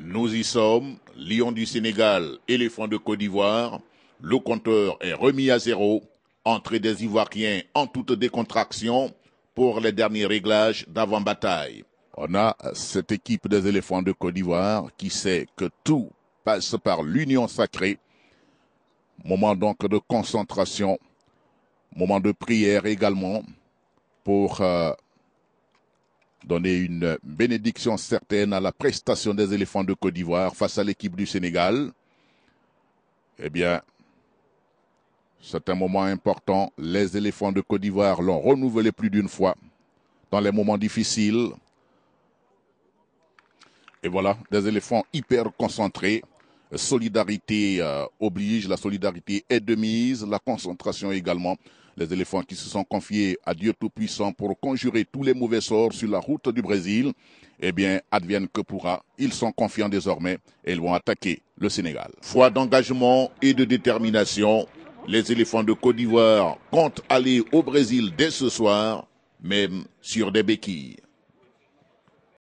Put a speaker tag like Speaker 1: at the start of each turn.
Speaker 1: Nous y sommes, Lyon du Sénégal, éléphant de Côte d'Ivoire. Le compteur est remis à zéro. Entrée des Ivoiriens en toute décontraction pour les derniers réglages d'avant-bataille. On a cette équipe des éléphants de Côte d'Ivoire qui sait que tout passe par l'union sacrée. Moment donc de concentration, moment de prière également pour euh, donner une bénédiction certaine à la prestation des éléphants de Côte d'Ivoire face à l'équipe du Sénégal, eh bien, c'est un moment important. Les éléphants de Côte d'Ivoire l'ont renouvelé plus d'une fois dans les moments difficiles. Et voilà, des éléphants hyper concentrés solidarité euh, oblige, la solidarité est de mise, la concentration également. Les éléphants qui se sont confiés à Dieu Tout-Puissant pour conjurer tous les mauvais sorts sur la route du Brésil, eh bien, adviennent que pourra, ils sont confiants désormais et ils vont attaquer le Sénégal. Foi d'engagement et de détermination, les éléphants de Côte d'Ivoire comptent aller au Brésil dès ce soir, même sur des béquilles.